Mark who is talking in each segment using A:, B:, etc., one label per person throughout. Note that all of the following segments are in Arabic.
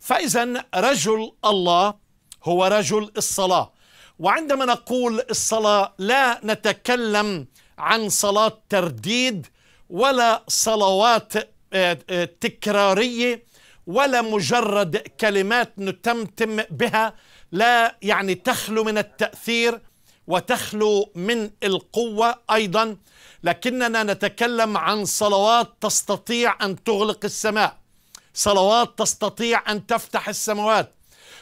A: فإذا رجل الله هو رجل الصلاة وعندما نقول الصلاة لا نتكلم عن صلاة ترديد ولا صلوات آه، آه، تكرارية ولا مجرد كلمات نتمتم بها لا يعني تخلو من التأثير وتخلو من القوة أيضا لكننا نتكلم عن صلوات تستطيع أن تغلق السماء صلوات تستطيع أن تفتح السماوات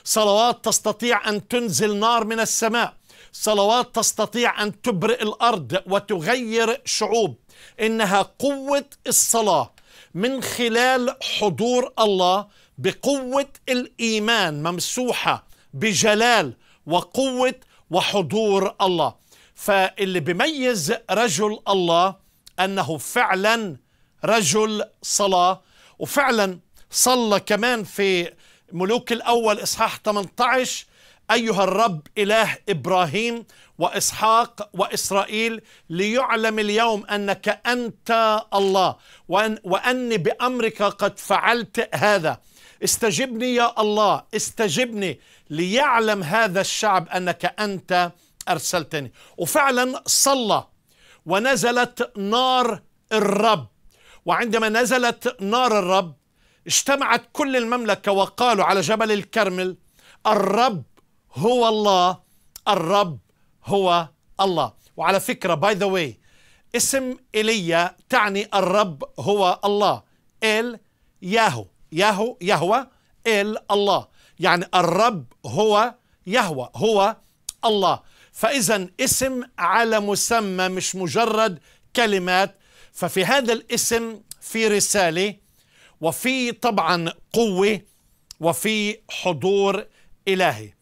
A: صلوات تستطيع أن تنزل نار من السماء صلوات تستطيع أن تبرئ الأرض وتغير شعوب إنها قوة الصلاة من خلال حضور الله بقوة الإيمان ممسوحة بجلال وقوة وحضور الله فاللي بيميز رجل الله أنه فعلا رجل صلاة وفعلا صلى كمان في ملوك الأول إصحاح 18 أيها الرب إله إبراهيم وإسحاق وإسرائيل ليعلم اليوم أنك أنت الله وأن وأني بأمرك قد فعلت هذا استجبني يا الله استجبني ليعلم هذا الشعب أنك أنت أرسلتني وفعلا صلى ونزلت نار الرب وعندما نزلت نار الرب اجتمعت كل المملكة وقالوا على جبل الكرمل الرب هو الله الرب هو الله وعلى فكرة باي ذا واي اسم إيليا تعني الرب هو الله إل ياهو ياهو يهوى إل الله يعني الرب هو يهوى هو الله فإذا اسم على مسمى مش مجرد كلمات ففي هذا الاسم في رسالة وفي طبعا قوه وفي حضور الهي